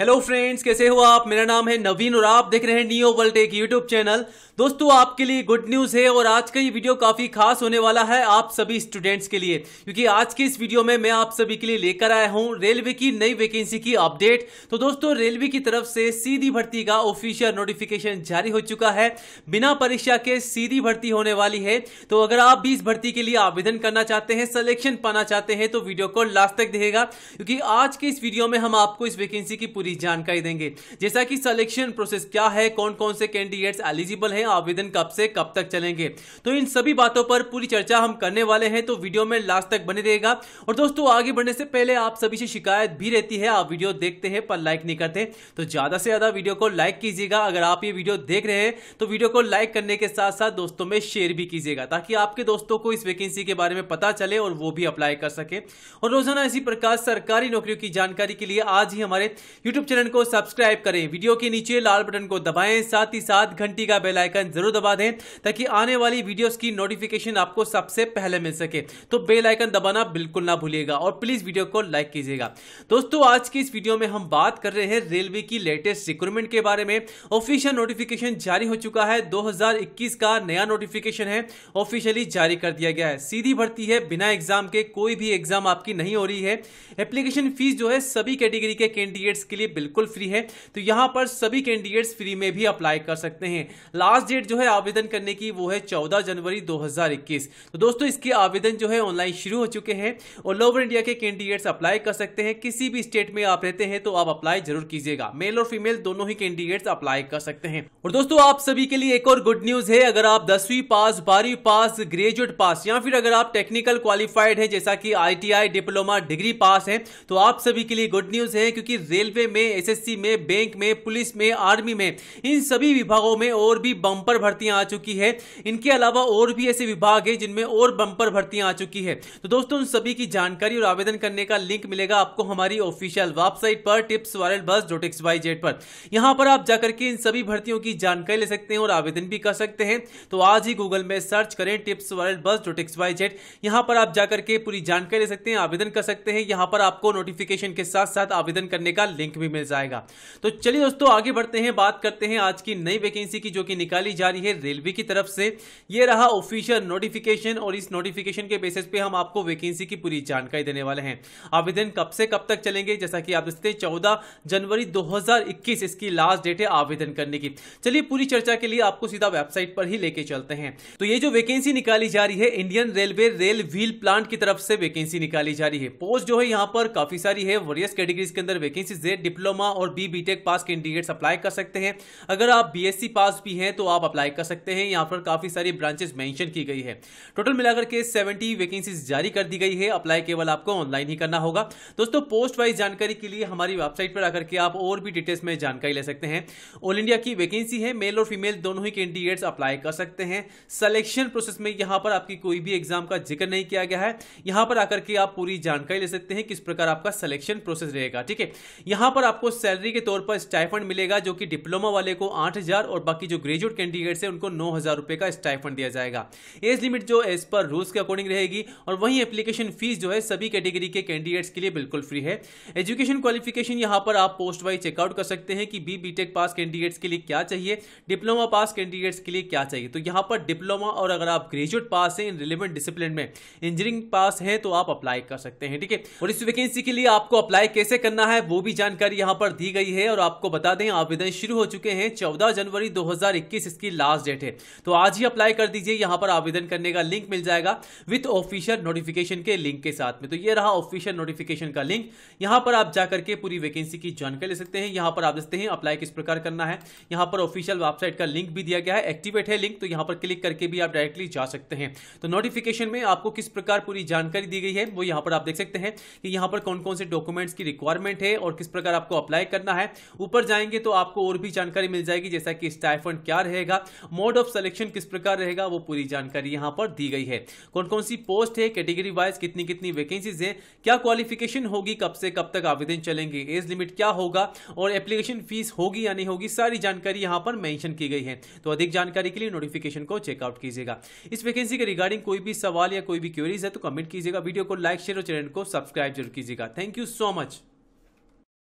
hello friends कैसे हो आप मेरा नाम है नवीन और आप देख रहे हैं नियो एक यूट्यूब चैनल दोस्तों आपके लिए गुड न्यूज़ है और आज का ये वीडियो काफ़ी खास होने वाला है आप सभी स्टूडेंट्स के लिए क्योंकि आज की इस वीडियो में मैं आप सभी के लिए लेकर आया हूँ रेलवे की नई वैकेंसी की अपडेट तो दोस्तों रेलवे की तरफ से सीधी भर्ती का ऑफिशियल नोटिफिकेशन जारी हो चुका है बिना परीक्षा के सीधी भर्ती होने वाली है तो अगर आप भी इस भर्ती के लिए आवेदन करना चाहते हैं सलेक्शन पाना चाहते हैं तो वीडियो को लास्ट तक देखेगा क्योंकि आज के इस वीडियो में हम आपको इस वैकेंसी की पूरी भी जानकारी देंगे जैसा कि सिलेक्शन प्रोसेस क्या है कौन कौन से कैंडिडेट्स एलिजिबल हैं आवेदन कब से कब तक चलेंगे तो इन सभी बातों पर पूरी चर्चा हम करने वाले हैं तो वीडियो में लास्ट तक बने रहेगा और दोस्तों आगे बढ़ने से पहले आप सभी से शिकायत भी रहती है आप वीडियो देखते हैं पर लाइक नहीं करते तो ज्यादा से ज्यादा वीडियो को लाइक कीजिएगा अगर आप ये वीडियो देख रहे हैं तो वीडियो को लाइक करने के साथ साथ दोस्तों में शेयर भी कीजिएगा ताकि आपके दोस्तों को इस वैकेंसी के बारे में पता चले और वो भी अप्लाई कर सके और रोजाना इसी प्रकार सरकारी नौकरियों की जानकारी के लिए आज ही हमारे यूट्यूब यूट्यूब चैनल को सब्सक्राइब करें वीडियो के नीचे लाल बटन को दबाएं साथ ही साथ घंटी का बेल आइकन जरूर दबा दें ताकि आने वाली वीडियोस की नोटिफिकेशन आपको सबसे पहले मिल सके तो बेल आइकन दबाना बिल्कुल ना भूलिएगा और प्लीज वीडियो को लाइक कीजिएगा दोस्तों आज की इस वीडियो में हम बात कर रहे हैं रेलवे की लेटेस्ट रिक्रूटमेंट के बारे में ऑफिशियल नोटिफिकेशन जारी हो चुका है दो का नया नोटिफिकेशन है ऑफिशियली जारी कर दिया गया है सीधी भर्ती है बिना एग्जाम के कोई भी एग्जाम आपकी नहीं हो रही है एप्लीकेशन फीस जो है सभी कैटेगरी के कैंडिडेट्स के लिए बिल्कुल फ्री है तो यहाँ पर सभी कैंडिडेट्स फ्री में भी अप्लाई कर सकते हैं लास्ट डेट जो है आवेदन करने की वो है चौदह जनवरी दो तो दोस्तों इसके आवेदन जो है ऑनलाइन शुरू हो चुके हैं ऑल ओवर इंडिया के कैंडिडेट्स अप्लाई कर सकते हैं किसी भी स्टेट में आप रहते हैं तो आप अप्लाई जरूर कीजिएगा मेल और फीमेल दोनों ही कैंडिडेट्स अप्लाई कर सकते हैं और दोस्तों आप सभी के लिए एक और गुड न्यूज है अगर आप दसवीं पास बारहवीं पास ग्रेजुएट पास या फिर अगर आप टेक्निकल क्वालिफाइड है जैसा कि आईटीआई डिप्लोमा डिग्री पास है तो आप सभी के लिए गुड न्यूज है क्योंकि रेलवे में एसएससी में बैंक में पुलिस में आर्मी में इन सभी विभागों में और भी बम्पर भर्तियां आ चुकी है इनके अलावा और भी ऐसे विभाग है जिनमें और बम्पर भर्तियां आ चुकी है तो दोस्तों उन सभी की जानकारी और आवेदन करने का लिंक मिलेगा आपको हमारी ऑफिशियल वेबसाइट पर tips viral bus dot X Y Z पर यहां पर आप जाकर के इन सभी भर्तियों की जानकारी ले सकते हैं और आवेदन भी कर सकते हैं तो आज ही गूगल में सर्च करें tips viral bus dot X Y Z यहां पर आप जाकर के पूरी जानकारी ले सकते हैं आवेदन कर सकते हैं यहां पर आपको नोटिफिकेशन के साथ साथ आवेदन करने का लिंक भी मिल जाएगा तो चलिए दोस्तों आगे बढ़ते हैं बात करते हैं आज की नई वैकेंसी की जो कि निकाली जा रही है रेलवे की तरफ से ये रहा ऑफिशियल नोटिफिकेशन और इस नोटिफिकेशन के बेसिस पे हम आपको वैकेंसी की पूरी जानकारी देने वाले हैं आवेदन कब से कब तक चलेंगे जैसा कि आप देखते चौदह जनवरी दो इसकी लास्ट डेट है आवेदन करने की चलिए पूरी चर्चा के लिए आपको सीधा वेबसाइट पर ही लेके चलते हैं तो ये जो वैकेंसी निकाली जा रही है Indian railway rail wheel plant की तरफ से वैकेंसी निकाली जा रही है पोस्ट जो है यहाँ पर काफी सारी है वरियस कैटेगरी के अंदर वैकेंसी डिप्लोमा और बी बीटेक पास कैंडिडेट्स अप्लाई कर सकते हैं अगर आप बीएससी पास भी हैं तो आप अप्लाई कर सकते हैं यहाँ पर काफ़ी सारी ब्रांचेस मैंशन की गई है टोटल मिलाकर के सेवेंटी वैकेंसीज जारी कर दी गई है अप्लाई केवल आपको ऑनलाइन ही करना होगा दोस्तों पोस्ट वाइज जानकारी के लिए हमारी वेबसाइट पर आकर के आप और भी डिटेल्स में जानकारी ले सकते हैं ऑल इंडिया की वैकेंसी है मेल और फीमेल दोनों ही कैंडिडेट्स अप्लाई कर सकते हैं सिलेक्शन प्रोसेस में यहाँ पर आपकी कोई भी एग्जाम का जिक्र नहीं किया गया है यहाँ पर आकर के आप पूरी जानकारी ले सकते हैं किस प्रकार आपका सिलेक्शन प्रोसेस रहेगा ठीक है यहाँ पर पर आपको सैलरी के तौर पर स्टाइफंड मिलेगा जो कि डिप्लोमा वाले को आठ हज़ार और बाकी जो ग्रेजुएट कैंडिडेट्स है उनको नौ हज़ार रुपये का स्टाइफंड दिया जाएगा एज लिमिट जो एज पर रूल्स के अकॉर्डिंग रहेगी और वहीं एप्लीकेशन फीस जो है सभी कैटेगरी के कैंडिडेट्स के लिए बिल्कुल फ्री है एजुकेशन क्वालिफिकेशन यहाँ पर आप पोस्ट वाइज चेकआउट कर सकते हैं कि बी बी पास कैंडिडेट्स के लिए क्या चाहिए डिप्लोमा पास कैंडिडेट्स के लिए क्या चाहिए तो यहाँ पर डिप्लोमा और अगर आप ग्रेजुएट पास हैं इन रिलेवेंट डिसिप्लिन में इंजीनियरिंग पास है तो आप अप्लाई कर सकते हैं ठीक है और इस वैकेंसी के लिए आपको अप्लाई कैसे करना है वो भी जानकारी जानकारी यहाँ पर दी गई है और आपको बता दें आवेदन शुरू हो चुके हैं चौदह जनवरी 2021 इसकी लास्ट डेट है तो आज ही अप्लाई कर दीजिए यहाँ पर आवेदन करने का लिंक मिल जाएगा विथ ऑफिशियल नोटिफिकेशन के लिंक के साथ में तो ये रहा ऑफिशियल नोटिफिकेशन का लिंक यहाँ पर आप जाकर के पूरी वैकेंसी की जानकारी ले सकते हैं यहाँ पर आप देखते हैं अप्लाई किस प्रकार करना है यहाँ पर ऑफिशियल वेबसाइट का लिंक भी दिया गया है एक्टिवेट है लिंक तो यहाँ पर क्लिक करके भी आप डायरेक्टली जा सकते हैं तो नोटिफिकेशन में आपको किस प्रकार पूरी जानकारी दी गई है वो यहाँ पर आप देख सकते हैं कि यहाँ पर कौन कौन से डॉक्यूमेंट्स की रिक्वायरमेंट है और किस प्रकार आपको अप्लाई करना है ऊपर जाएंगे तो आपको और भी जानकारी मिल जाएगी जैसा कि स्टाइफंड क्या रहेगा मोड ऑफ सिलेक्शन किस प्रकार रहेगा वो पूरी जानकारी यहाँ पर दी गई है कौन कौन सी पोस्ट है कैटेगरी वाइज कितनी कितनी वैकेंसीज है क्या क्वालिफिकेशन होगी कब से कब तक आवेदन चलेंगे एज लिमिट क्या होगा और एप्लीकेशन फीस होगी या नहीं होगी सारी जानकारी यहाँ पर मैंशन की गई है तो अधिक जानकारी के लिए नोटिफिकेशन को चेकआउट कीजिएगा इस वैकेंसी के रिगार्डिंग कोई भी सवाल या कोई भी क्वेरीज है तो कमेंट कीजिएगा वीडियो को लाइक शेयर और चैनल को सब्सक्राइब जरूर कीजिएगा थैंक यू सो मच